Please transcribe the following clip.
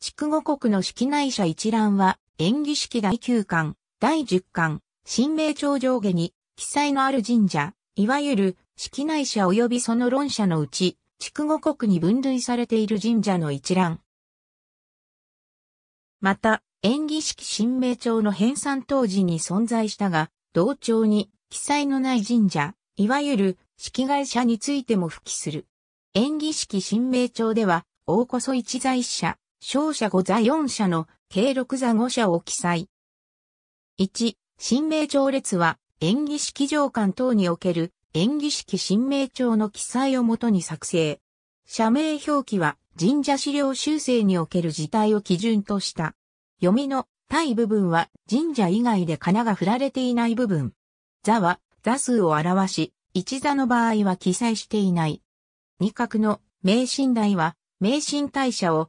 筑後国の式内社一覧は、演技式第9巻、第10巻、新名朝上下に、記載のある神社、いわゆる、式内社及びその論社のうち、筑後国に分類されている神社の一覧。また、演技式新名朝の編纂当時に存在したが、同帳に、記載のない神社、いわゆる、式外社についても付記する。演技式新名朝では、大こそ一在社、勝者5座4社の計六座5社を記載。1、新名帳列は演技式上巻等における演技式新名帳の記載をもとに作成。社名表記は神社資料修正における事態を基準とした。読みの対部分は神社以外で仮名が振られていない部分。座は座数を表し、一座の場合は記載していない。二角の名神台は名神大社を